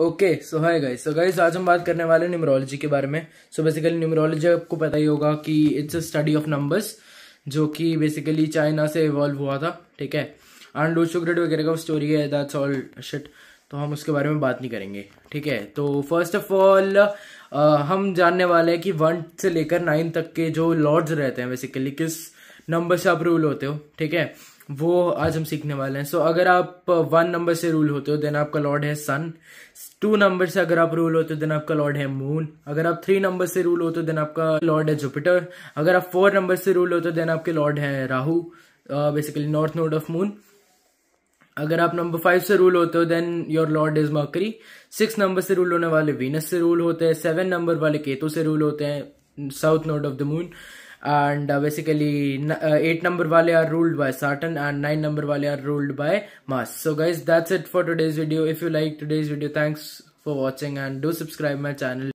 Okay so hi guys so guys आज हम बात करने वाले हैं न्यूमरोलॉजी के बारे में सो बेसिकली न्यूमरोलॉजी आपको पता ही होगा कि it's a study of numbers जो कि बेसिकली चाइना से इवॉल्व हुआ था ठीक है एंड ग्रेड वगैरह का स्टोरी है दैट्स ऑल शिट तो हम उसके बारे में बात नहीं करेंगे ठीक है तो फर्स्ट ऑफ ऑल हम जानने वाले हैं कि वन से लेकर नाइन तक के जो लॉर्ड्स रहते हैं बेसिकली किस नंबर से आप रूल होते हो ठीक है वो आज हम सीखने वाले हैं सो so, अगर आप वन uh, नंबर से रूल होते हो देन आपका लॉर्ड है सन टू नंबर से अगर आप रूल होते हो देन आपका लॉर्ड है मून अगर आप थ्री नंबर से रूल होते हो देन आपका लॉर्ड है जुपिटर अगर आप फोर नंबर से रूल होते हो देन आपके लॉर्ड है Rahu basically north node of moon अगर आप नंबर फाइव से रूल होते हो then your lord is mercury six number से रूल होने वाले वीनस से रूल होते हैं सेवन नंबर वाले केतु से रूल होते हैं south node of the moon and uh, basically uh, 8 number wale are ruled by Saturn and 9 number wale are ruled by Mars. So guys that's it for today's video. If you like today's video thanks for watching and do subscribe my channel.